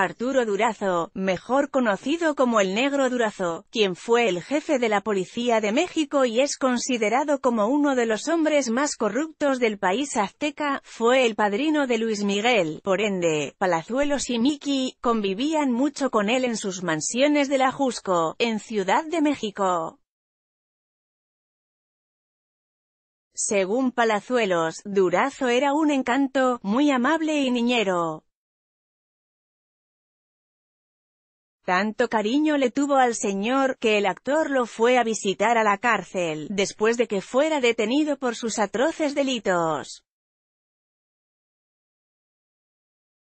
Arturo Durazo, mejor conocido como el Negro Durazo, quien fue el jefe de la Policía de México y es considerado como uno de los hombres más corruptos del país azteca, fue el padrino de Luis Miguel, por ende, Palazuelos y Miki, convivían mucho con él en sus mansiones de la Jusco, en Ciudad de México. Según Palazuelos, Durazo era un encanto, muy amable y niñero. Tanto cariño le tuvo al señor, que el actor lo fue a visitar a la cárcel, después de que fuera detenido por sus atroces delitos.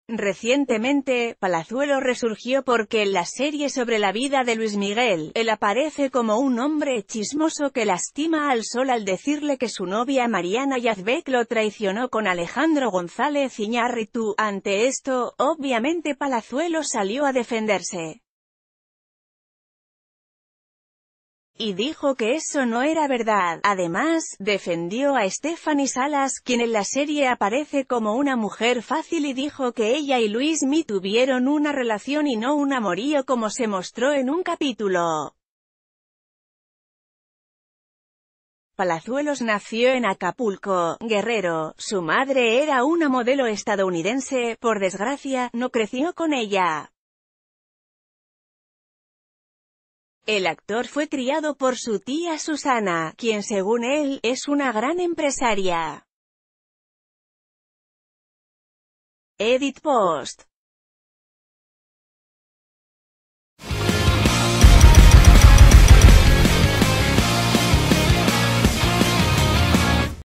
Recientemente, Palazuelo resurgió porque en la serie sobre la vida de Luis Miguel, él aparece como un hombre chismoso que lastima al sol al decirle que su novia Mariana Yazbek lo traicionó con Alejandro González Iñárritu. Ante esto, obviamente Palazuelo salió a defenderse. y dijo que eso no era verdad. Además, defendió a Stephanie Salas, quien en la serie aparece como una mujer fácil y dijo que ella y Luis Mi tuvieron una relación y no un amorío como se mostró en un capítulo. Palazuelos nació en Acapulco, Guerrero. Su madre era una modelo estadounidense, por desgracia, no creció con ella. El actor fue criado por su tía Susana, quien según él, es una gran empresaria. Edit Post